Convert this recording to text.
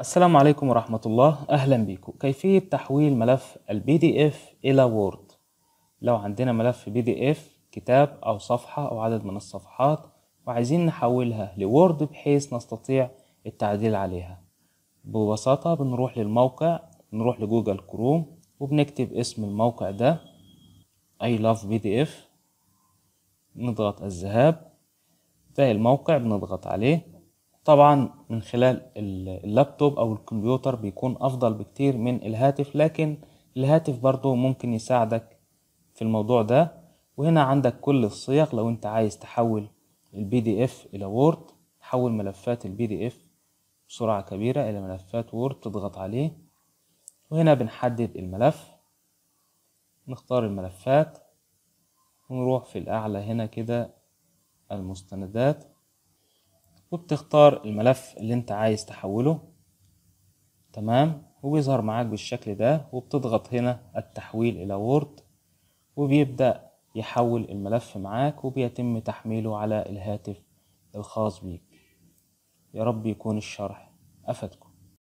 السلام عليكم ورحمة الله أهلا بيكم كيفية تحويل ملف البي دي اف إلى وورد لو عندنا ملف بي دي اف كتاب أو صفحة أو عدد من الصفحات وعايزين نحولها لوورد بحيث نستطيع التعديل عليها ببساطة بنروح للموقع نروح لجوجل كروم وبنكتب اسم الموقع ده I love اف نضغط الذهاب ده الموقع بنضغط عليه طبعا من خلال اللابتوب او الكمبيوتر بيكون افضل بكتير من الهاتف لكن الهاتف برضو ممكن يساعدك في الموضوع ده وهنا عندك كل الصيغ لو انت عايز تحول البي دي اف الى وورد تحول ملفات البي دي اف بسرعة كبيرة الى ملفات وورد تضغط عليه وهنا بنحدد الملف نختار الملفات ونروح في الاعلى هنا كده المستندات وبتختار الملف اللي انت عايز تحوله تمام وبيظهر معاك بالشكل ده وبتضغط هنا التحويل الى وورد وبيبدأ يحول الملف معاك وبيتم تحميله على الهاتف الخاص بيك يا رب يكون الشرح أفدكم